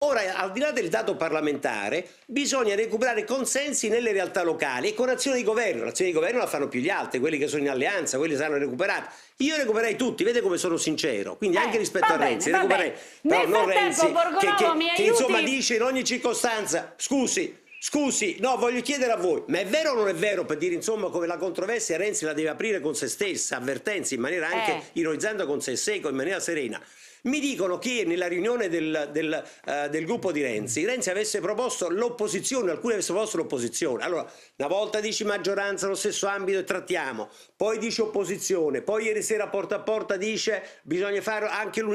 Ora, al di là del dato parlamentare, bisogna recuperare consensi nelle realtà locali e con azione di governo. L'azione di governo la fanno più gli altri, quelli che sono in alleanza, quelli che saranno recuperati. Io recupererei tutti, vede come sono sincero. Quindi eh, anche rispetto a bene, Renzi, recupererei. Però non Renzi, che, che, che insomma dice in ogni circostanza, scusi, Scusi, no, voglio chiedere a voi, ma è vero o non è vero per dire insomma come la controversia Renzi la deve aprire con se stessa, avvertenza in maniera anche eh. ironizzando con se seco, in maniera serena? Mi dicono che nella riunione del, del, uh, del, gruppo di Renzi, Renzi avesse proposto l'opposizione, alcuni avessero proposto l'opposizione. Allora, una volta dici maggioranza, lo stesso ambito e trattiamo, poi dici opposizione, poi ieri sera porta a porta dice bisogna fare anche l'unità.